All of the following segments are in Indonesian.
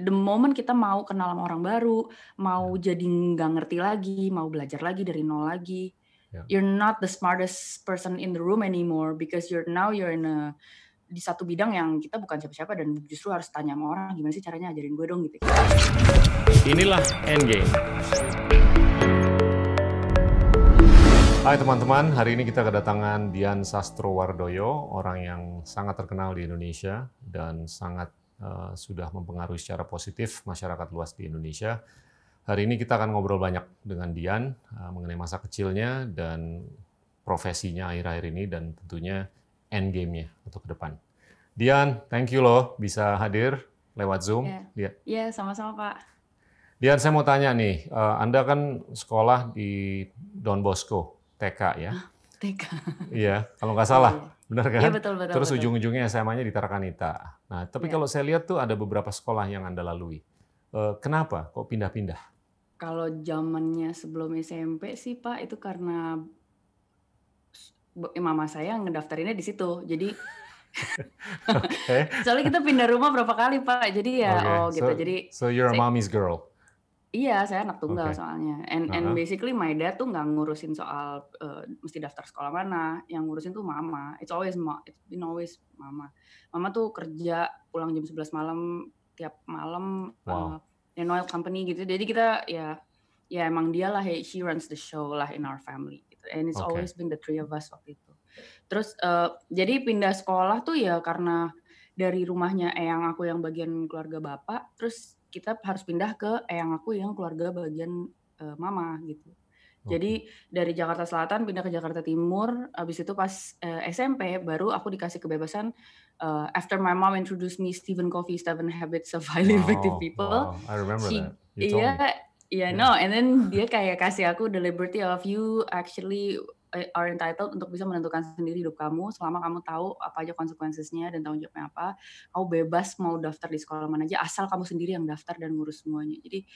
the moment kita mau kenal sama orang baru, mau ya. jadi nggak ngerti lagi, mau belajar lagi dari nol lagi, yeah. you're not the smartest person in the room anymore because you're now you're in a di satu bidang yang kita bukan siapa-siapa dan justru harus tanya sama orang gimana sih caranya ajarin gue dong gitu. Inilah endgame. Hai teman-teman, hari ini kita kedatangan Dian Sastro Wardoyo, orang yang sangat terkenal di Indonesia dan sangat Eh, sudah mempengaruhi secara positif masyarakat luas di Indonesia. Hari ini kita akan ngobrol banyak dengan Dian eh, mengenai masa kecilnya dan profesinya akhir-akhir ini dan tentunya end game-nya untuk ke depan. Dian, thank you loh bisa hadir lewat Zoom. Ya. Iya, yeah. yeah, sama-sama Pak. Dian, saya mau tanya nih, eh, Anda kan sekolah di Don Bosco, TK ya? Ah, TK. Iya, kalau nggak salah. Iya. Benar kan? Iya betul betul. Terus ujung-ujungnya SMA-nya di Tarakanita. Nah, tapi ya. kalau saya lihat tuh ada beberapa sekolah yang Anda lalui. Eh, kenapa kok pindah-pindah? Kalau zamannya sebelum SMP sih Pak itu karena mama saya ngedaftarinnya di situ. Jadi okay. soalnya kita pindah rumah berapa kali Pak. Jadi ya okay. oh gitu. So, jadi So you're a mommy's girl. Iya, saya anak tunggal okay. soalnya. And uh-huh. and basically my dad tuh nggak ngurusin soal uh, mesti daftar sekolah mana, yang ngurusin tuh mama. It's always ma, it's been always mama. Mama tuh kerja pulang jam 11 malam tiap malam wow. uh, in oil company gitu. Jadi kita ya ya emang dia lah he she runs the show lah in our family gitu. And it's okay. always been the three of us waktu itu. Terus uh, jadi pindah sekolah tuh ya karena dari rumahnya eyang aku yang bagian keluarga bapak, terus kita harus pindah ke eyang aku yang keluarga bagian uh, mama gitu. Okay. Jadi dari Jakarta Selatan pindah ke Jakarta Timur, habis itu pas uh, eh, SMP baru aku dikasih kebebasan uh, after my mom introduced me Stephen Covey Seven Habits of Highly wow, People. Wow, I remember she, that. Iya, yeah, yeah, yeah, no, and then dia kayak kasih aku the liberty of you actually Eh, are entitled untuk bisa menentukan sendiri hidup kamu selama kamu tahu apa aja konsekuensinya dan tanggung jawabnya apa. Kamu bebas mau daftar di sekolah mana aja asal kamu sendiri yang daftar dan ngurus semuanya. Jadi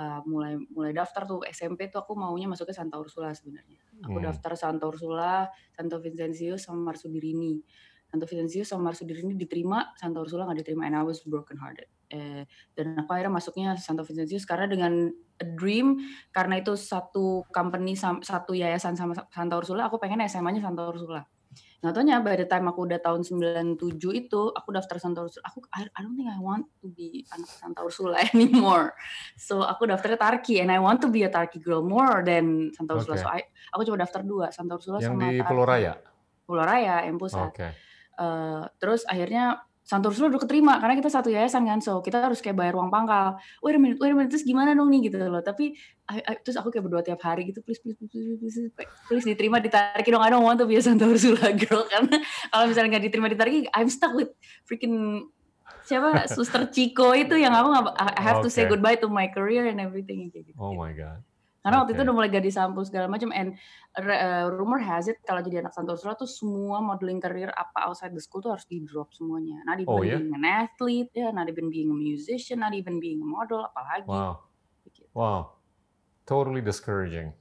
uh, mulai mulai daftar tuh SMP tuh aku maunya masuk ke Santa Ursula sebenarnya. Aku hmm. daftar Santa Ursula, Santo Vincentius sama Marsudirini. Santo Vincentius sama ini diterima, Santo Ursula nggak diterima, and I was broken hearted. Eh, dan aku akhirnya masuknya Santo Vincentius karena dengan A Dream, karena itu satu company, satu yayasan sama Santo Ursula, aku pengen SMA-nya Santo Ursula. Nah, tanya by the time aku udah tahun 97 itu, aku daftar Santa Ursula. Aku, I, I don't think I want to be anak Santa Ursula anymore. So, aku daftar Tarki, and I want to be a Tarki girl more than Santa Ursula. Okay. So, I, aku coba daftar dua, Santa Ursula Yang sama Yang di Pulau Raya? Pulau Raya, yang pusat. Okay. Eh, terus akhirnya Santur Sul udah keterima karena kita satu yayasan kan so kita harus kayak bayar uang pangkal wait a minute wait a minute terus gimana dong nih gitu loh tapi I, I, terus aku kayak berdua tiap hari gitu please please please please, please, please, please diterima ditarikin dong I don't want to be a Santur girl karena kalau misalnya nggak diterima ditarikin I'm stuck with freaking siapa suster Chico itu yang aku gak, I have okay. to say goodbye to my career and everything gitu. Oh my god. Karena okay. waktu itu udah mulai gadis sampul segala macam and uh, rumor has it kalau jadi anak Santoso itu semua modeling career apa outside the school tuh harus di drop semuanya. Not even oh, yeah? being an athlete, yeah, not even being a musician, not even being a model apalagi. Wow. Gitu. Wow. Totally discouraging.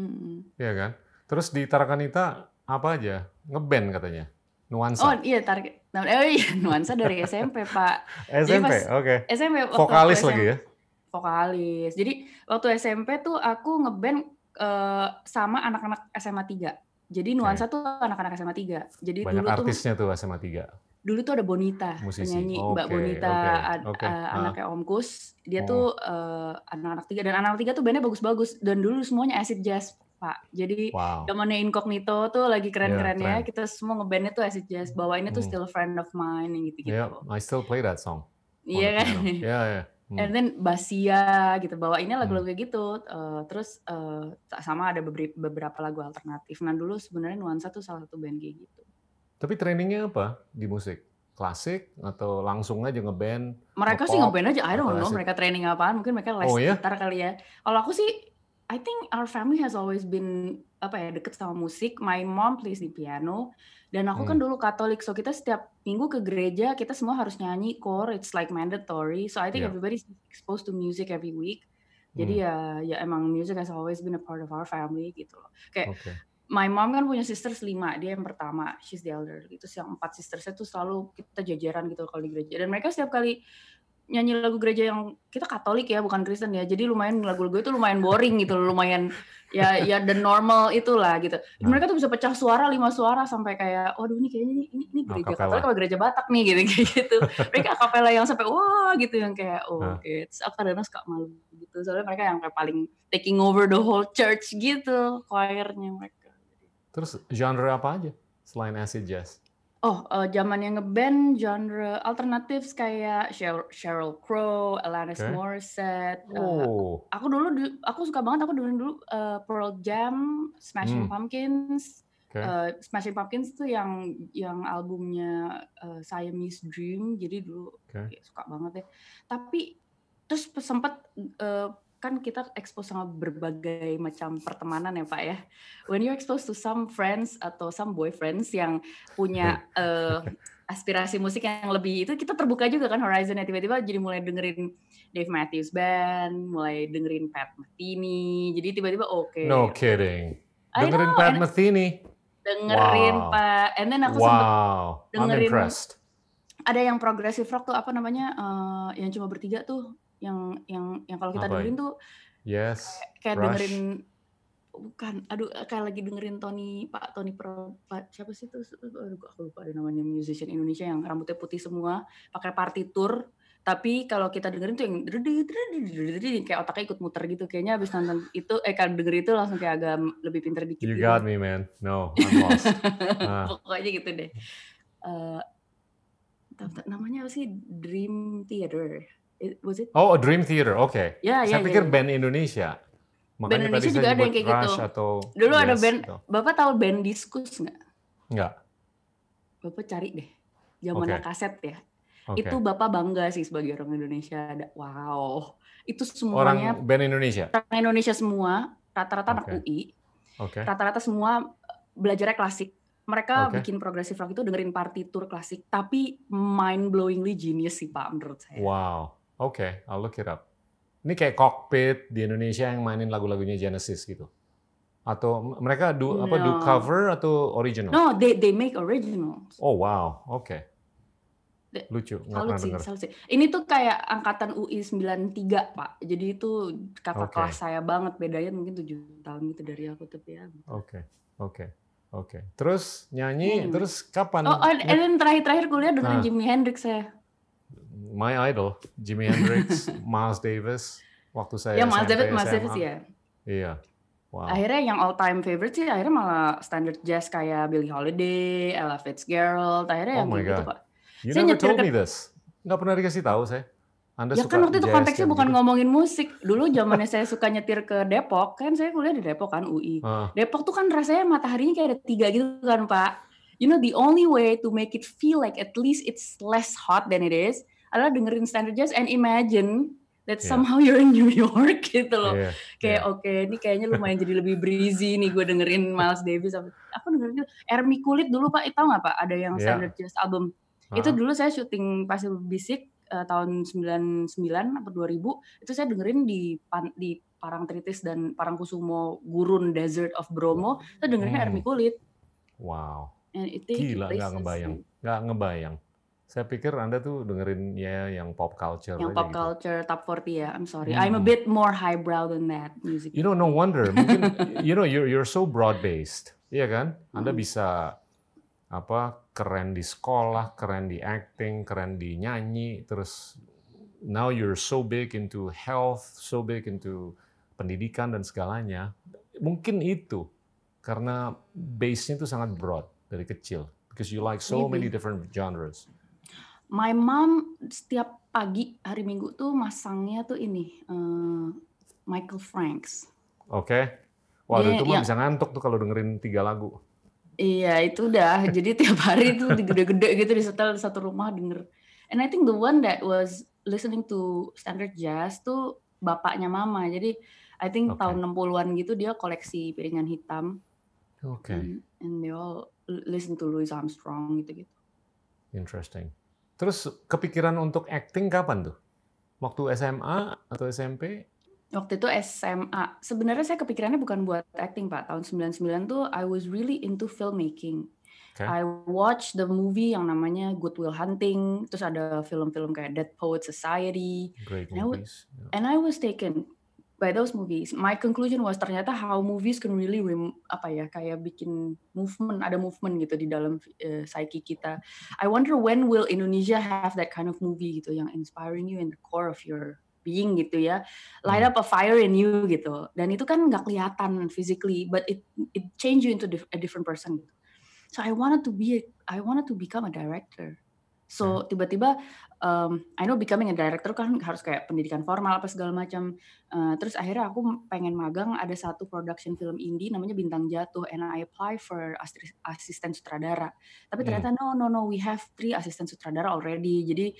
Mm -hmm. Iya kan? Terus di Tarakanita apa aja? Ngeband katanya. Nuansa. Oh iya target. Oh nah, eh, iya nuansa dari SMP pak. SMP, oke. Okay. SMP. Vokalis SMP, lagi ya? Vokalis. Jadi waktu SMP tuh aku ngeband uh, eh, sama anak-anak SMA 3. Jadi nuansa tuh anak-anak SMA 3. Jadi Banyak dulu artisnya tuh, tuh SMA 3 dulu tuh ada Bonita Musisi. penyanyi okay, Mbak Bonita okay, okay. Uh, eh, nah. anaknya Om Kus dia oh. tuh anak eh, anak-anak tiga dan anak-anak tiga tuh bandnya bagus-bagus dan dulu semuanya acid jazz pak jadi wow. zamannya Incognito tuh lagi iya, keren-kerennya yeah, kita semua ngebandnya tuh acid jazz bawainnya hmm. tuh Still a Friend of Mine gitu-gitu yeah, I still play that song Iya yeah, kan? Iya, yeah, yeah hmm. and then Basia gitu ini lagu-lagu hmm. kayak gitu uh, terus uh, sama ada beberapa lagu alternatif nah dulu sebenarnya nuansa tuh salah satu band kayak gitu tapi trainingnya apa di musik klasik atau langsung aja ngeband mereka sih ngeband aja I don't know mereka training apaan mungkin mereka les oh, iya? gitar kali ya kalau aku sih I think our family has always been apa ya deket sama musik my mom plays di piano dan aku kan hmm. kan dulu Katolik, so kita setiap minggu ke gereja kita semua harus nyanyi core, it's like mandatory. So I think yeah. everybody's exposed to music every week. Jadi hmm. ya ya emang music has always been a part of our family gitu loh. Kayak okay. my mom kan punya sisters lima, dia yang pertama, she's the elder. Gitu, yang empat sisters tuh selalu kita jajaran gitu kalau di gereja. Dan mereka setiap kali nyanyi lagu gereja yang kita Katolik ya bukan Kristen ya jadi lumayan lagu-lagu itu lumayan boring gitu lumayan ya ya the normal itulah gitu nah. mereka tuh bisa pecah suara lima suara sampai kayak waduh ini kayaknya ini ini, gereja akapela. Katolik atau gereja Batak nih gitu kayak gitu mereka akapela yang sampai wah gitu yang kayak oh oke nah. it's Terus aku suka malu gitu soalnya mereka yang kayak paling taking over the whole church gitu choirnya mereka terus genre apa aja selain acid jazz Oh, uh, eh, zaman yang ngeband genre alternatif kayak Cheryl Crow, Alanis okay. Morissette. Eh, oh. aku dulu aku suka banget aku dulu dulu uh, eh, Pearl Jam, Smashing hmm. Pumpkins. Okay. Uh, Smashing Pumpkins tuh yang yang albumnya uh, Siamese Dream. Jadi dulu okay. ya, suka banget deh. Tapi terus sempet uh, kan kita expose sama berbagai macam pertemanan ya Pak ya. When you expose to some friends atau some boyfriends yang punya uh, aspirasi musik yang lebih itu kita terbuka juga kan horizonnya tiba-tiba jadi mulai dengerin Dave Matthews Band, mulai dengerin Pat Metheny. Jadi tiba-tiba oke. Okay. No kidding. I dengerin know, Pat Metheny. Dengerin wow. Pak. And then aku wow. sempat dengerin I'm impressed. Ada yang progressive rock tuh apa namanya? Uh, yang cuma bertiga tuh yang yang yang kalau kita Apa dengerin ya? tuh yes, kayak, kayak dengerin bukan aduh kayak lagi dengerin Tony Pak Tony Pro Pak, siapa sih itu aduh aku lupa ada namanya musician Indonesia yang rambutnya putih semua pakai partitur tapi kalau kita dengerin tuh yang kayak otaknya ikut muter gitu kayaknya abis nonton itu eh kan denger itu langsung kayak agak lebih pinter dikit you gitu. got me man no I'm lost ah. pokoknya gitu deh uh, namanya apa sih Dream Theater was it? Oh, Dream Theater. Oke. Okay. Ya, yeah, Saya yeah, pikir yeah. band Indonesia. Makanya band Indonesia juga ada yang kayak gitu. Rush gitu. Atau Dulu yes, ada band. Gitu. Bapak tahu band Diskus nggak? Nggak. Bapak cari deh. Zaman okay. kaset ya. Okay. Itu Bapak bangga sih sebagai orang Indonesia. wow. Itu semuanya orang band Indonesia. Orang Indonesia semua, rata-rata okay. anak UI. Okay. Rata-rata semua belajarnya klasik mereka okay. bikin progressive rock itu dengerin partitur klasik tapi mind blowingly genius sih pak menurut saya. Wow. Oke, okay, I'll look it up. Ini kayak cockpit di Indonesia yang mainin lagu-lagunya Genesis gitu. Atau mereka do no. apa do cover atau original? No, they they make original. Oh wow, oke. Okay. Lucu, nggak pernah sih. Ini tuh kayak angkatan UI 93, Pak. Jadi itu kakak okay. kelas saya banget. Bedanya mungkin 7 tahun gitu dari aku, tapi ya. Gitu. Oke, oke. Oke, terus nyanyi, hmm. terus kapan? Oh, oh eh, dan terakhir-terakhir kuliah dengan nah. Jimi Hendrix saya my idol Jimi Hendrix, Miles Davis waktu saya ya, Miles Davis, Miles Davis ya. Iya. Wow. Akhirnya yang all time favorite sih akhirnya malah standard jazz kayak Billie Holiday, Ella Fitzgerald, akhirnya oh yang my gitu God. Pak. You saya never told me this. Gak pernah dikasih tahu saya. Anda ya suka kan waktu itu konteksnya bukan gitu. ngomongin musik. Dulu zamannya saya suka nyetir ke Depok, kan saya kuliah di Depok kan UI. Uh. Ah. Depok tuh kan rasanya mataharinya kayak ada tiga gitu kan Pak. You know the only way to make it feel like at least it's less hot than it is adalah dengerin standard jazz and imagine that yeah. somehow you're in New York gitu loh. Yeah. Kayak yeah. oke, okay, ini kayaknya lumayan jadi lebih breezy nih gue dengerin Miles Davis. Aku dengerin Ermi Kulit dulu Pak, tau nggak Pak? Ada yang iya. standard yeah. jazz album. Uh -huh. Itu dulu saya syuting pasti Bisik uh, tahun 99 atau 2000 itu saya dengerin di pan, di Parangtritis dan Parangkusumo Gurun Desert of Bromo, saya dengerin hmm. Ermi Kulit. Wow. And it, Gila, nggak ngebayang. Nggak ngebayang saya pikir Anda tuh dengerinnya yang pop culture. Yang pop gitu. culture top 40 ya. I'm sorry. Hmm. I'm a bit more highbrow than that music. You know, no wonder. Mungkin you know you're you're so broad based. Iya kan? Anda hmm. bisa apa keren di sekolah, keren di acting, keren di nyanyi, terus now you're so big into health, so big into pendidikan dan segalanya. Mungkin itu karena base-nya itu sangat broad dari kecil because you like so Maybe. many different genres my mom setiap pagi hari Minggu tuh masangnya tuh ini uh, Michael Franks. Oke. Okay. Waduh, yeah, itu mah iya. bisa ngantuk tuh kalau dengerin tiga lagu. Iya, itu udah. Jadi tiap hari tuh digede gede gitu di setel satu rumah denger. And I think the one that was listening to standard jazz tuh bapaknya mama. Jadi I think okay. tahun 60-an gitu dia koleksi piringan hitam. Oke. Okay. And, and they all listen to Louis Armstrong gitu-gitu. Interesting. Terus kepikiran untuk acting kapan tuh? Waktu SMA atau SMP? Waktu itu SMA. Sebenarnya saya kepikirannya bukan buat acting, Pak. Tahun 99 tuh I was really into filmmaking. Okay. I watch the movie yang namanya Good Will Hunting, terus ada film-film kayak Dead Poets Society. Great and, I and I was taken by those movies. My conclusion was ternyata how movies can really rem, apa ya kayak bikin movement, ada movement gitu di dalam uh, psyche kita. I wonder when will Indonesia have that kind of movie gitu yang inspiring you in the core of your being gitu ya. Light hmm. up a fire in you gitu. Dan itu kan nggak kelihatan physically, but it it change you into a different person. So I wanted to be a, I wanted to become a director. So hmm. tiba-tiba um, I know becoming a director kan harus kayak pendidikan formal apa segala macam. Uh, terus akhirnya aku pengen magang ada satu production film indie namanya Bintang Jatuh and I apply for asisten sutradara. Tapi hmm. ternyata yeah. no no no we have three asisten sutradara already. Jadi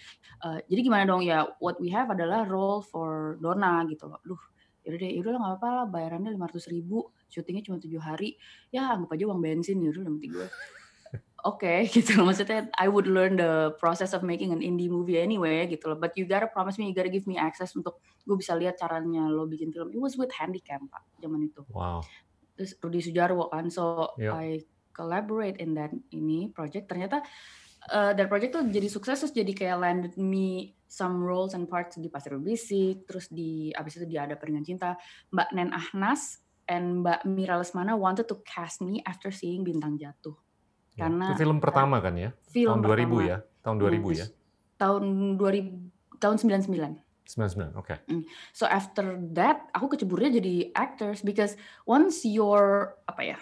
uh, jadi gimana dong ya what we have adalah role for Dona gitu loh. Duh, yaudah deh, yaudah lah nggak apa-apa lah bayarannya lima ratus ribu, syutingnya cuma tujuh hari, ya anggap aja uang bensin yaudah nanti gue. okay, gitu loh. Maksudnya I would learn the process of making an indie movie anyway gitu loh. But you gotta promise me, you gotta give me access untuk gue bisa lihat caranya lo bikin film. It was with Handycam pak, zaman itu. Wow. Terus Rudy Sujarwo kan, so yep. I collaborate in that ini project. Ternyata uh, that project tuh jadi sukses terus jadi kayak landed me some roles and parts di Pasir Bisik, terus di abis itu dia Ada Peringan Cinta. Mbak Nen Ahnas and Mbak Mira Lesmana wanted to cast me after seeing Bintang Jatuh. Ya, Karena itu film pertama kan ya? Film tahun 2000 pertama. ya? Tahun 2000 hmm, ya? Tahun 2000 tahun 99. 99, oke. Okay. Hmm, so after that, aku keceburnya jadi actors because once your apa ya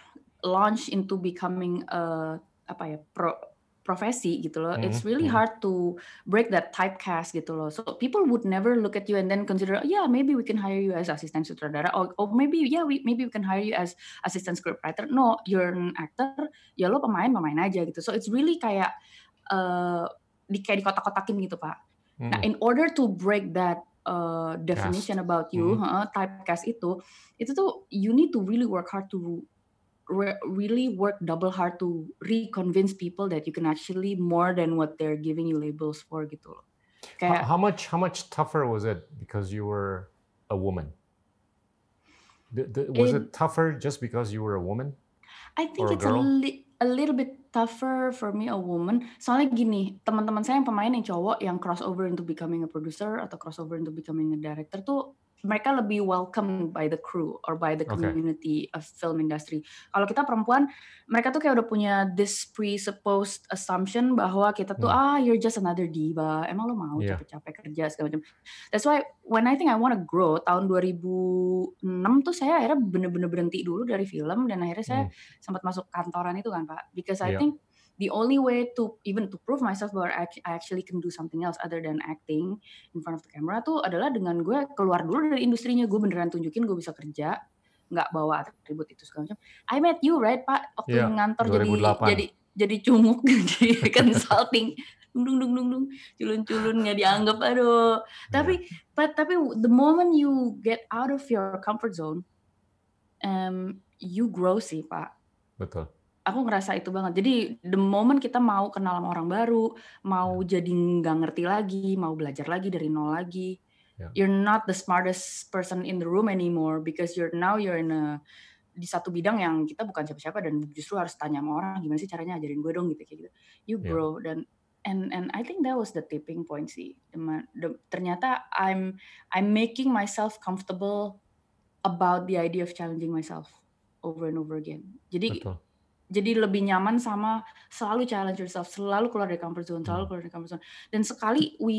launch into becoming a apa ya pro profesi gitu loh. Mm It's hmm, really hmm. hard to break that typecast gitu loh. So people would never look at you and then consider, oh yeah, maybe we can hire you as assistant sutradara, or, or oh, maybe yeah, we maybe we can hire you as assistant scriptwriter. No, you're an actor, ya lo pemain pemain aja gitu. So it's really kayak uh, di kayak di kotak-kotakin gitu pak. Mm Nah, hmm. in order to break that uh, definition yes. about you, mm -hmm. uh, typecast itu, itu tuh you need to really work hard to re really work double hard to reconvince people that you can actually more than what they're giving you labels for gitu loh. Kayak, how, how much how much tougher was it because you were a woman? The, the, was it, it, tougher just because you were a woman? I think a it's a, li a little bit tougher for me a woman. Soalnya gini, teman-teman saya yang pemain yang cowok yang crossover into becoming a producer atau crossover into becoming a director tuh mereka lebih welcome by the crew or by the community okay. of film industry. Kalau kita perempuan, mereka tuh kayak udah punya this presupposed assumption bahwa kita tuh yeah. Hmm. ah you're just another diva. Emang lo mau iya. capek-capek yeah. kerja segala macam. That's why when I think I wanna grow tahun 2006 tuh saya akhirnya bener-bener berhenti dulu dari film dan akhirnya saya mm. sempat masuk kantoran itu kan Pak because I yeah. think the only way to even to prove myself bahwa I actually can do something else other than acting in front of the camera tuh adalah dengan gue keluar dulu dari industrinya gue beneran tunjukin gue bisa kerja nggak bawa atribut itu segala macam. I met you right Pak waktu yeah, ngantor 2008. jadi jadi jadi cumuk, jadi consulting dung dung dung dung culun-culun nggak dianggap aduh. Yeah. Tapi iya. but, tapi the moment you get out of your comfort zone um you grow sih Pak. Betul aku ngerasa itu banget. Jadi the moment kita mau kenal sama orang baru, mau ya. jadi nggak ngerti lagi, mau belajar lagi dari nol lagi, yeah. you're not the smartest person in the room anymore because you're now you're in a di satu bidang yang kita bukan siapa-siapa dan justru harus tanya sama orang gimana sih caranya ajarin gue dong gitu kayak gitu. You ya. grow yeah. dan and and I think that was the tipping point sih. The, the, ternyata I'm I'm making myself comfortable about the idea of challenging myself over and over again. Jadi Betul jadi lebih nyaman sama selalu challenge yourself, selalu keluar dari comfort zone, selalu hmm. keluar dari comfort zone. Dan sekali we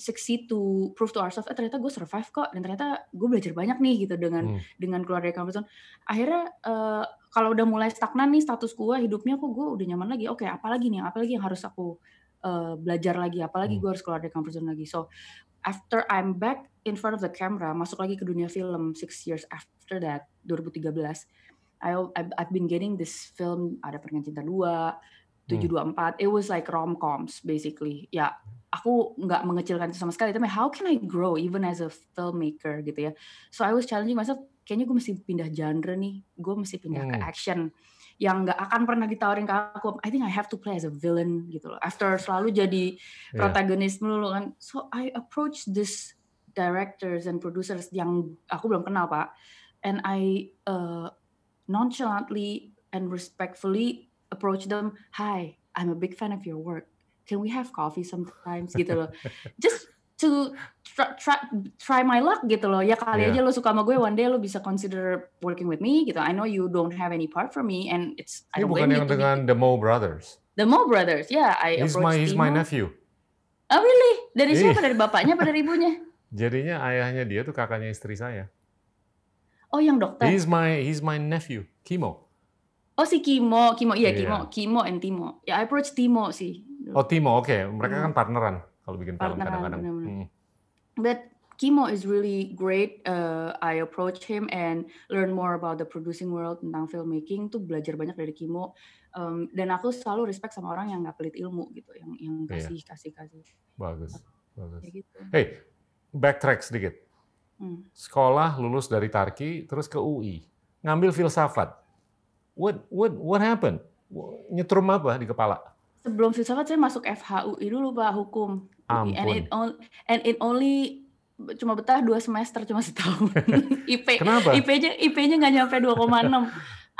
succeed to prove to ourselves, eh ternyata gue survive kok, dan ternyata gue belajar banyak nih gitu dengan hmm. dengan keluar dari comfort zone. Akhirnya uh, kalau udah mulai stagnan nih status gue, hidupnya kok gue udah nyaman lagi. Oke, okay, apalagi nih, apalagi yang harus aku uh, belajar lagi, apalagi hmm. gue harus keluar dari comfort zone lagi. So after I'm back in front of the camera, masuk lagi ke dunia film six years after that 2013 I I've been getting this film ada pernah cinta dua hmm. tujuh dua empat it was like rom coms basically ya yeah, aku nggak mengecilkan itu sama sekali tapi how can I grow even as a filmmaker gitu ya so I was challenging myself kayaknya gue mesti pindah genre nih gue mesti pindah hmm. ke action yang nggak akan pernah ditawarin ke aku I think I have to play as a villain gitu loh after selalu jadi yeah. protagonis melulu kan so I approach this directors and producers yang aku belum kenal pak and I uh, nonchalantly and respectfully approach them, "Hi, I'm a big fan of your work. Can we have coffee sometimes?" gitu loh. Just to try, try, try my luck gitu loh. Ya kali yeah. aja lo suka sama gue, one day lo bisa consider working with me gitu. I know you don't have any part for me and it's Ini yeah, bukan yang dengan The Mo Brothers. The Mo Brothers, ya. Yeah, I he's my, he's my nephew. Oh really? Dari siapa? Iya. Dari bapaknya apa dari ibunya? Jadinya ayahnya dia tuh kakaknya istri saya. Oh, yang dokter. He's my he's my nephew, Kimo. Oh, si Kimo, Kimo iya yeah. Kimo, Kimo and Timo. Ya, yeah, I approach Timo sih. Oh, Timo, oke. Okay. Mereka kan hmm. partneran kalau bikin partneran, film kadang-kadang. Hmm. But Kimo is really great. Uh, I approach him and learn more about the producing world tentang filmmaking. Tuh belajar banyak dari Kimo. Um, dan aku selalu respect sama orang yang nggak pelit ilmu gitu, yang yang iya. kasih yeah. kasih kasih. Bagus, bagus. Ya gitu. Hey, backtrack sedikit. Hmm. sekolah lulus dari Tarki terus ke UI ngambil filsafat what what what happened nyetrum apa di kepala sebelum filsafat saya masuk FHUI dulu pak hukum Ampun. and it only, and it only cuma betah dua semester cuma setahun IP Kenapa? IP-nya IP-nya nggak nyampe 2,6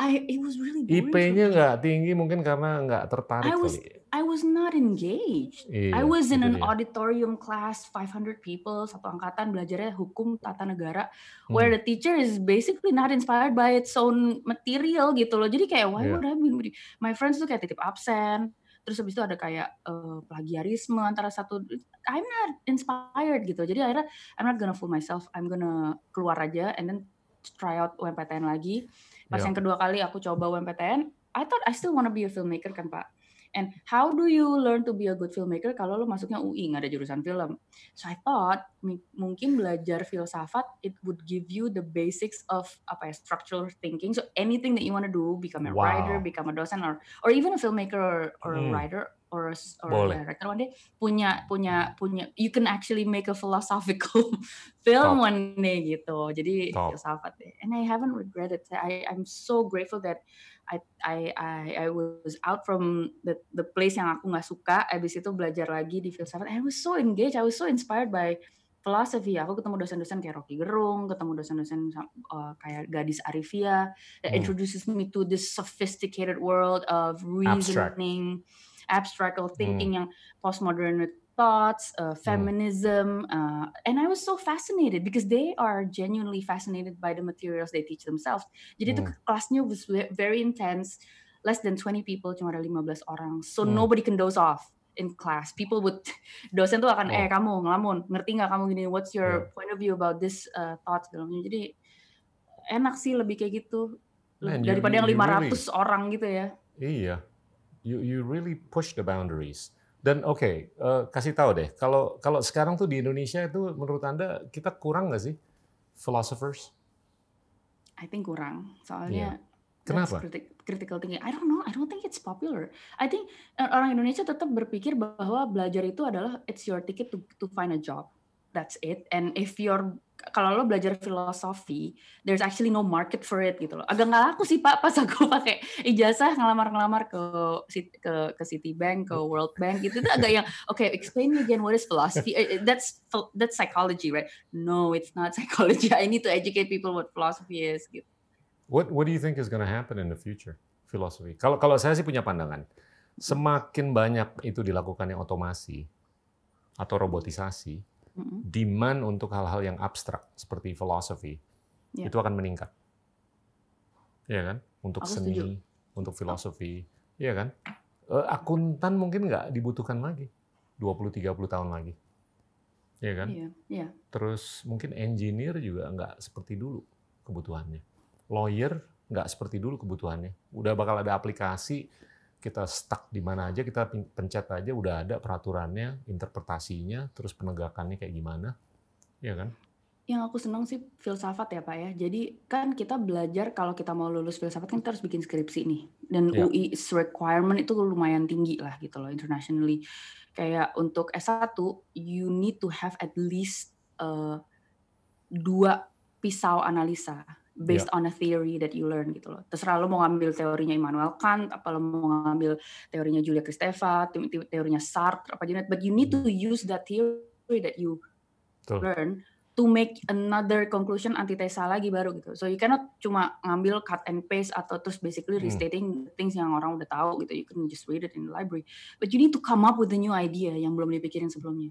I it was really IP-nya nggak tinggi mungkin karena nggak tertarik I was, I was not engaged. Iya, I was in gitu an iya. auditorium class 500 people satu angkatan belajarnya hukum tata negara hmm. where the teacher is basically not inspired by its own material gitu loh. Jadi kayak why yeah. would I be my friends tuh kayak titip absen. Terus habis itu ada kayak uh, plagiarisme antara satu I'm not inspired gitu. Jadi akhirnya I'm not gonna fool myself. I'm gonna keluar aja and then try out UMPTN lagi. Pas yeah. yang kedua kali aku coba UMPTN, I thought I still wanna be a filmmaker kan, Pak. And how do you learn to be a good filmmaker kalau lo masuknya UI nggak ada jurusan film? So I thought mungkin belajar filsafat it would give you the basics of apa ya structural thinking. So anything that you want to do, become a wow. writer, become a docent, or or even a filmmaker or, or hmm. a writer or a, or a director one day punya punya punya you can actually make a philosophical film Top. one day gitu. Jadi Top. filsafat deh. And I haven't regretted. I I'm so grateful that I I I, was out from the the place yang aku nggak suka. Abis itu belajar lagi di filsafat. I was so engaged. I was so inspired by philosophy. Aku ketemu dosen-dosen kayak Rocky Gerung, ketemu dosen-dosen uh, kayak Gadis Arifia that hmm. introduces me to this sophisticated world of reasoning, abstract. abstractal thinking hmm. yang postmodern thoughts, uh, hmm. feminism. Uh, and I was so fascinated because they are genuinely fascinated by the materials they teach themselves. Jadi itu hmm. kelasnya was very intense, less than 20 people, cuma ada 15 orang. So mm. nobody can doze off in class. People would, dosen tuh akan, eh kamu ngelamun, ngerti nggak kamu gini, what's your yeah. point of view about this uh, thoughts? Jadi enak sih lebih kayak gitu. Man, daripada you, yang 500 really, orang gitu ya. Iya. You, you really push the boundaries. Dan oke, okay, uh, eh, kasih tahu deh, kalau kalau sekarang tuh di Indonesia itu menurut anda kita kurang nggak sih philosophers? I think kurang, soalnya. Yeah. Kenapa? critical thinking. I don't know. I don't think it's popular. I think eh, orang Indonesia tetap berpikir bahwa belajar itu adalah it's your ticket to to find a job that's it and if you're kalau lo belajar filosofi, there's actually no market for it gitu loh. Agak nggak laku sih pak pas aku pakai ijazah ngelamar-ngelamar ke ke ke Citibank, ke World Bank gitu. Itu agak yang oke okay, explain me again what is philosophy? Eh, eh, that's that's psychology right? No, it's not psychology. I need to educate people what philosophy is. Gitu. What What do you think is going to happen in the future philosophy? Kalau kalau saya sih punya pandangan, semakin banyak itu dilakukan yang otomasi atau robotisasi, demand untuk hal-hal yang abstrak seperti philosophy yeah. itu akan meningkat, ya kan? Untuk Aku seni, setuju. untuk filosofi, oh. ya kan? Eh, akuntan mungkin nggak dibutuhkan lagi 20-30 tahun lagi, ya kan? Yeah. Yeah. Terus mungkin engineer juga nggak seperti dulu kebutuhannya, lawyer nggak seperti dulu kebutuhannya. Udah bakal ada aplikasi kita stuck di mana aja, kita pencet aja udah ada peraturannya, interpretasinya, terus penegakannya kayak gimana, ya kan? Yang aku senang sih filsafat ya Pak ya. Jadi kan kita belajar kalau kita mau lulus filsafat kan kita harus bikin skripsi nih. Dan ya. UI requirement itu lumayan tinggi lah gitu loh internationally. Kayak untuk S1 you need to have at least uh, dua pisau analisa based yeah. on a theory that you learn gitu loh. Terserah lo mau ngambil teorinya Immanuel Kant, apa lo mau ngambil teorinya Julia Kristeva, teorinya Sartre, apa jenis, but you need to use that theory that you Betul. learn to make another conclusion antitesa lagi baru gitu. So you cannot cuma ngambil cut and paste atau terus basically hmm. restating hmm. things yang orang udah tahu gitu. You can just read it in the library, but you need to come up with a new idea yang belum dipikirin sebelumnya.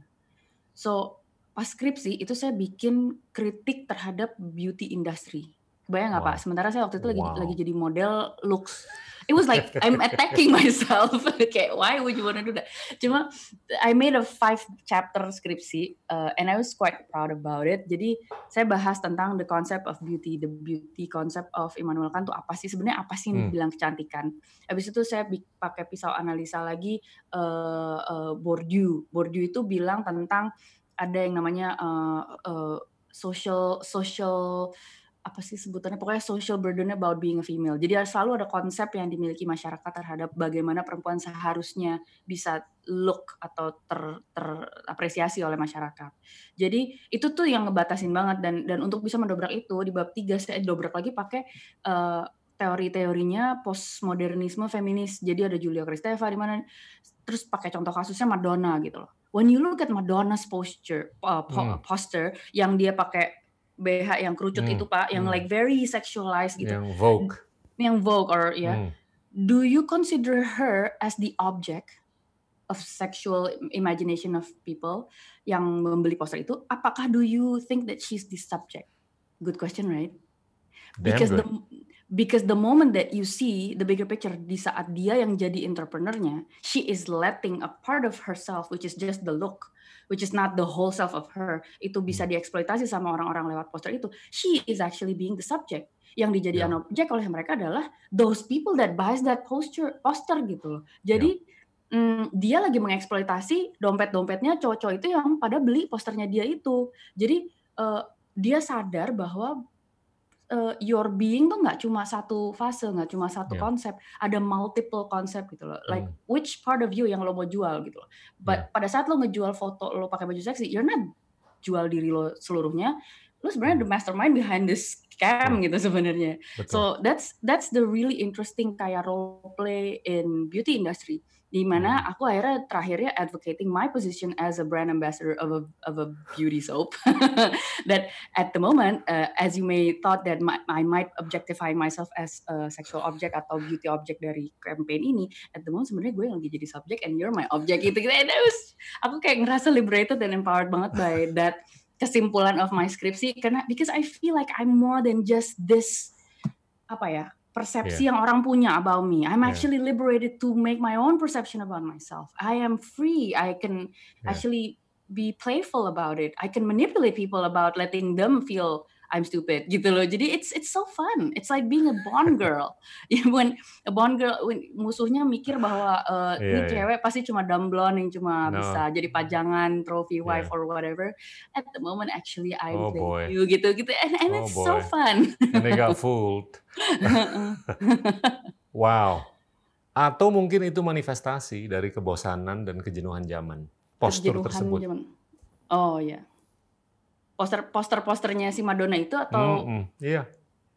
So pas skripsi itu saya bikin kritik terhadap beauty industry Bayang nggak wow. pak? Sementara saya waktu itu lagi wow. lagi jadi model looks. It was like I'm attacking myself. okay, why would you wanna do that? Cuma I made a five chapter skripsi uh, and I was quite proud about it. Jadi saya bahas tentang the concept of beauty, the beauty concept of Immanuel Kant tuh apa sih sebenarnya apa sih yang hmm. bilang kecantikan? Habis itu saya pakai pisau analisa lagi uh, uh, Bourdieu. Bourdieu itu bilang tentang ada yang namanya uh, uh, social social apa sih sebutannya pokoknya social burden about being a female. Jadi selalu ada konsep yang dimiliki masyarakat terhadap bagaimana perempuan seharusnya bisa look atau ter terapresiasi oleh masyarakat. Jadi itu tuh yang ngebatasin banget dan dan untuk bisa mendobrak itu di bab 3 saya dobrak lagi pakai uh, teori-teorinya postmodernisme feminis. Jadi ada Julia Kristeva di mana terus pakai contoh kasusnya Madonna gitu loh. When you look at Madonna's posture uh, po hmm. poster yang dia pakai BH yang kerucut hmm. itu Pak, yang hmm. like very sexualized gitu. Yang vogue. Yang vogue or ya. Yeah. Hmm. Do you consider her as the object of sexual imagination of people yang membeli poster itu? Apakah do you think that she's the subject? Good question, right? Damn Because good. the because the moment that you see the bigger picture di saat dia yang jadi entrepreneurnya she is letting a part of herself which is just the look which is not the whole self of her itu bisa hmm. dieksploitasi sama orang-orang lewat poster itu she is actually being the subject yang dijadikan ya. yeah. objek oleh mereka adalah those people that buys that poster poster gitu loh jadi yeah. mm, dia lagi mengeksploitasi dompet-dompetnya cowok-cowok itu yang pada beli posternya dia itu jadi uh, dia sadar bahwa uh, your being tuh nggak cuma satu fase, nggak cuma satu yeah. konsep, ada multiple konsep gitu loh. Like mm. which part of you yang lo mau jual gitu loh. But yeah. pada saat lo ngejual foto lo pakai baju seksi, you're not jual diri lo seluruhnya. Lo sebenarnya hmm. the mastermind behind this scam hmm. gitu sebenarnya. So that's that's the really interesting kayak role play in beauty industry di mana hmm. aku akhirnya terakhirnya advocating my position as a brand ambassador of a of a beauty soap that at the moment uh, as you may thought that my, I might objectify myself as a sexual object atau beauty object dari campaign ini at the moment sebenarnya gue yang lagi jadi subject and you're my object itu gitu and aku kayak ngerasa liberated dan empowered banget by that kesimpulan of my skripsi karena because I feel like I'm more than just this apa ya persepsi yeah. yang orang punya about me. I'm yeah. actually liberated to make my own perception about myself. I am free. I can yeah. actually be playful about it. I can manipulate people about letting them feel I'm stupid gitu loh. Jadi it's it's so fun. It's like being a Bond girl. Ya, when a Bond girl when musuhnya mikir bahwa uh, eh, yeah, ini yeah. cewek pasti cuma dumb blonde yang cuma no. bisa jadi pajangan trophy iya. wife or whatever. At the moment actually I oh, boy. you gitu gitu and, and oh, it's boy. so fun. and they got fooled. wow. Atau mungkin itu manifestasi dari kebosanan dan kejenuhan zaman. Postur kejenuhan tersebut. Zaman. Oh ya. Yeah poster poster posternya si Madonna itu atau mm-hmm. iya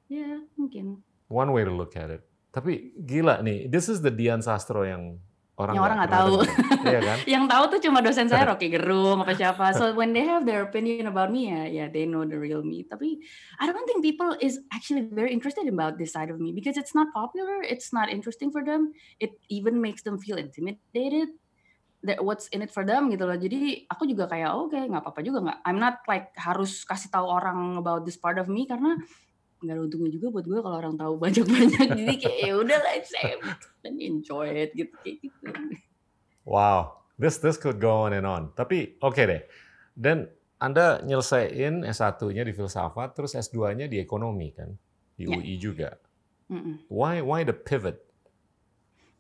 yeah. mungkin one way to look at it tapi gila nih this is the Dian Sastro yang orang yang orang nggak tahu. iya kan? yang tahu tuh cuma dosen saya Rocky Gerung apa siapa. So when they have their opinion about me ya, yeah, they know the real me. Tapi I don't think people is actually very interested about this side of me because it's not popular, it's not interesting for them. It even makes them feel intimidated that what's in it for them gitu loh. Jadi aku juga kayak oh, oke okay, nggak apa-apa juga nggak. I'm not like harus kasih tahu orang about this part of me karena nggak ada untungnya juga buat gue kalau orang tahu banyak-banyak. Jadi kayak ya udah lah accept and enjoy it gitu kayak gitu. Wow, this this could go on and on. Tapi oke okay deh. Dan Anda nyelesain S1-nya di filsafat, terus S2-nya di ekonomi kan, di yeah. UI juga. Mm -mm. Why why the pivot?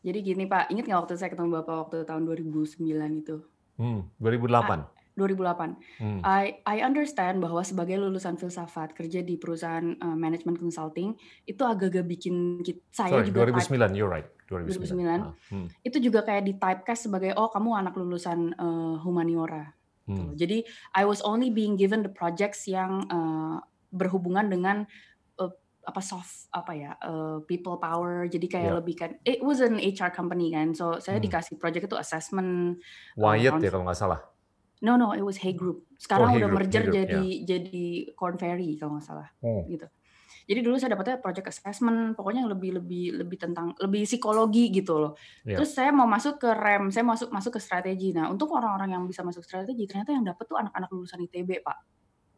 Jadi gini Pak, ingat nggak waktu saya ketemu Bapak waktu tahun 2009 itu? Hmm, 2008. 2008. Hmm. I I understand bahwa sebagai lulusan filsafat kerja di perusahaan uh, management consulting itu agak-agak bikin kita, saya Sorry, juga 2009, type, you're right. 2009. 2009 ah. hmm. Itu juga kayak di typecast sebagai oh kamu anak lulusan uh, humaniora. Hmm. Gitu Jadi I was only being given the projects yang uh, berhubungan dengan apa soft apa ya uh, people power jadi kayak yeah. lebih kan it was an HR company kan so saya hmm. dikasih project itu assessment eh, Wyatt uh, ya kalau nggak salah no no it was hey Group sekarang oh, hey udah Group, merger jadi yeah. jadi Corn Ferry kalau nggak salah hmm. gitu jadi dulu saya dapatnya project assessment, pokoknya yang lebih lebih lebih tentang lebih psikologi gitu loh. Yeah. Terus saya mau masuk ke rem, saya masuk masuk ke strategi. Nah, untuk orang-orang yang bisa masuk strategi, ternyata yang dapat tuh anak-anak lulusan ITB, Pak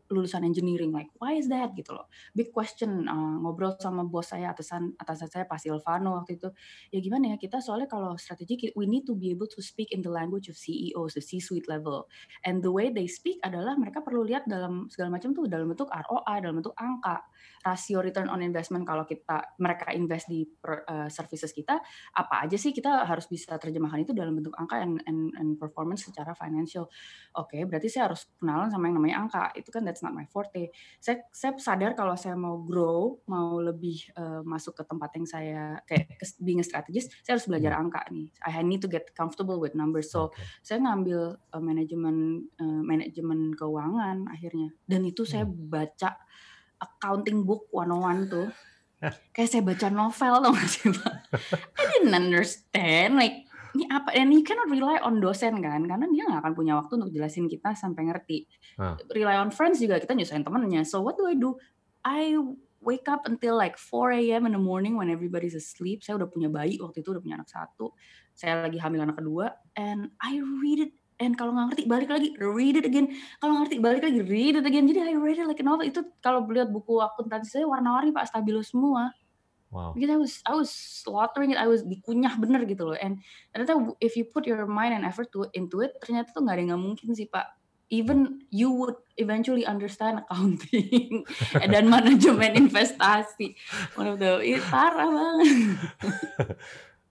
lulusan engineering like why is that gitu loh big question uh, ngobrol sama bos saya atasan atasan saya Pak Silvano waktu itu ya gimana ya kita soalnya kalau strategi we need to be able to speak in the language of CEO, the C-suite level and the way they speak adalah mereka perlu lihat dalam segala macam tuh dalam bentuk ROI dalam bentuk angka rasio return on investment kalau kita mereka invest di per, uh, services kita apa aja sih kita harus bisa terjemahkan itu dalam bentuk angka and, and, and performance secara financial. Oke, okay, berarti saya harus kenalan sama yang namanya angka. Itu kan that's not my forte. Saya saya sadar kalau saya mau grow, mau lebih uh, masuk ke tempat yang saya kayak being a strategist, saya harus belajar hmm. angka nih. I need to get comfortable with numbers. So, okay. saya ngambil uh, eh, manajemen uh, eh, manajemen keuangan akhirnya. Dan itu saya hmm. baca accounting book one oh one tuh kayak saya baca novel tau gak sih Pak I didn't understand like ini apa And you cannot rely on dosen kan karena dia nggak akan punya waktu untuk jelasin kita sampai ngerti huh. rely on friends juga kita nyusahin temennya so what do I do I wake up until like 4 a.m. in the morning when everybody's asleep. Saya udah punya bayi waktu itu, udah punya anak satu. Saya lagi hamil anak kedua. And I read it and kalau nggak ngerti balik lagi read it again kalau ngerti balik lagi read it again jadi I read it like a novel itu kalau lihat buku akuntansi saya warna-warni pak stabilo semua wow. because I was I was slaughtering it I was dikunyah bener gitu loh and ternyata if you put your mind and effort to into it ternyata tuh nggak ada yang gak mungkin sih pak even you would eventually understand accounting dan manajemen investasi one of the it, parah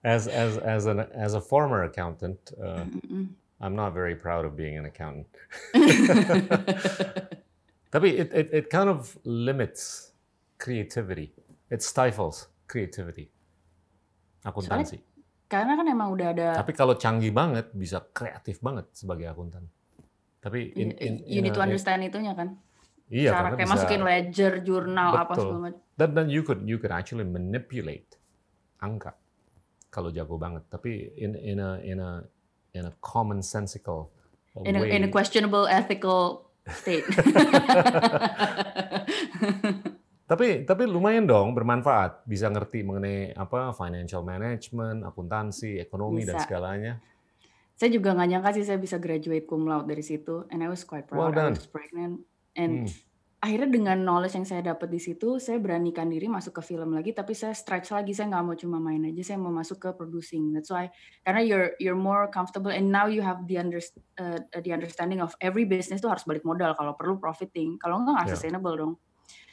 as as as an as a former accountant uh, mm -mm. I'm not very proud of being an accountant. Tapi it, it, it kind of limits creativity. It stifles creativity. Akuntansi. Soalnya, karena kan emang udah ada. Tapi kalau canggih banget bisa kreatif banget sebagai akuntan. Tapi in, in, you need to understand it, itunya kan. Iya, Cara kayak bisa, masukin ledger, jurnal, betul. apa segala macam. Dan dan you could you could actually manipulate angka kalau jago banget. Tapi in in a in a in a commonsensical in a, way. in a questionable ethical state. tapi tapi lumayan dong bermanfaat bisa ngerti mengenai apa financial management, akuntansi, ekonomi bisa. dan segalanya. Saya juga nggak nyangka sih saya bisa graduate cum laude dari situ and I was quite proud. Well done. I was pregnant and hmm akhirnya dengan knowledge yang saya dapat di situ, saya beranikan diri masuk ke film lagi, tapi saya stretch lagi, saya nggak mau cuma main aja, saya mau masuk ke producing. That's why karena you're you're more comfortable and now you have the under, uh, the understanding of every business tuh harus balik modal kalau perlu profiting, kalau nggak nggak yeah. sustainable dong.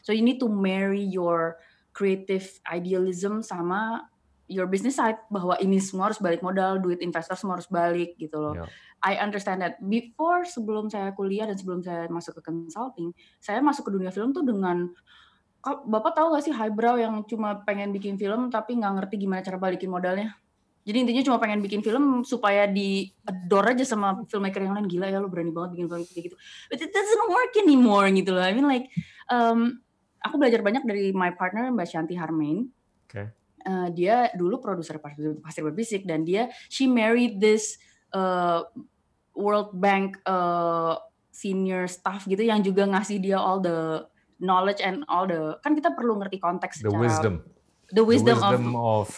So you need to marry your creative idealism sama your business side bahwa ini semua harus balik modal, duit investor semua harus balik gitu loh. Yeah. I understand that. Before sebelum saya kuliah dan sebelum saya masuk ke consulting, saya masuk ke dunia film tuh dengan Bapak tahu gak sih highbrow yang cuma pengen bikin film tapi nggak ngerti gimana cara balikin modalnya? Jadi intinya cuma pengen bikin film supaya di adore aja sama filmmaker yang lain gila ya lo berani banget bikin film kayak gitu. But it doesn't work anymore gitu loh. I mean like um, aku belajar banyak dari my partner Mbak Shanti Harmain. Okay uh, dia dulu produser pasir, berbisik dan dia she married this uh, World Bank uh, senior staff gitu yang juga ngasih dia all the knowledge and all the kan kita perlu ngerti konteks the secara, wisdom the wisdom, the wisdom of,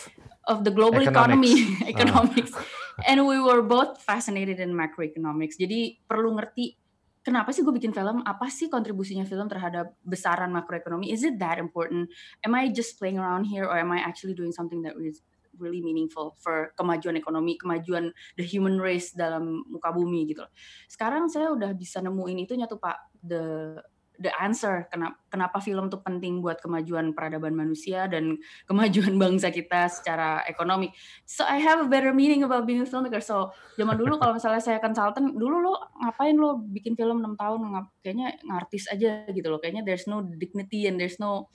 of of the global economics. economy ah. economics uh. and we were both fascinated in macroeconomics jadi perlu ngerti kenapa sih gue bikin film? Apa sih kontribusinya film terhadap besaran makroekonomi? Is it that important? Am I just playing around here or am I actually doing something that is really meaningful for kemajuan ekonomi, kemajuan the human race dalam muka bumi gitu Sekarang saya udah bisa nemuin itu nyatu Pak, the the answer kenapa kenapa film tuh penting buat kemajuan peradaban manusia dan kemajuan bangsa kita secara ekonomi. So I have a better meaning about being a filmmaker. So zaman dulu kalau misalnya saya konsultan, dulu lo ngapain lo bikin film 6 tahun ngap, kayaknya ngartis aja gitu loh. Kayaknya there's no dignity and there's no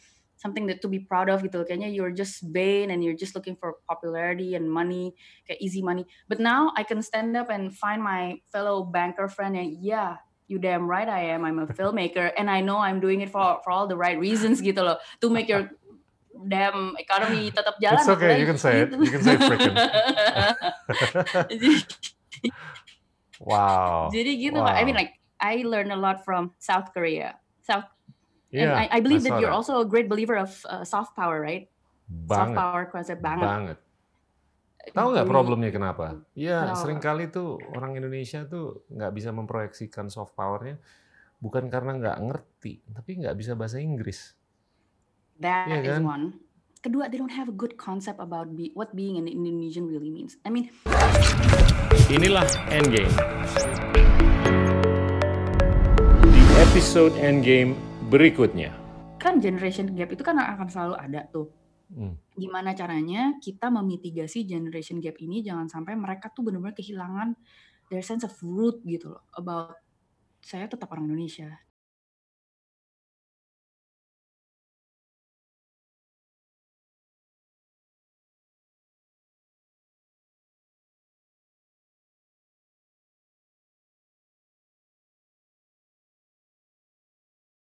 something that to be proud of gitu. Kayaknya you're just vain and you're just looking for popularity and money, kayak easy money. But now I can stand up and find my fellow banker friend yang yeah, you damn right I am. I'm a filmmaker and I know I'm doing it for for all the right reasons gitu loh. To make your damn economy tetap jalan. It's okay, you can say it. You can say freaking. wow. Jadi gitu wow. I mean like I learned a lot from South Korea. South Yeah, and I, I believe I that you're that. also a great believer of uh, soft power, right? Banget. Soft power konsep banget. Banget. Tahu nggak gitu. problemnya kenapa? Ya, sering seringkali tuh orang Indonesia tuh nggak bisa memproyeksikan soft powernya bukan karena nggak ngerti, tapi nggak bisa bahasa Inggris. That ya kan? is one. Kedua, they don't have a good concept about be, what being an Indonesian really means. I mean, inilah Endgame. Di episode Endgame berikutnya. Kan generation gap itu kan akan selalu ada tuh Hmm. Gimana caranya kita memitigasi generation gap ini jangan sampai mereka tuh benar-benar kehilangan their sense of root gitu loh about saya tetap orang Indonesia,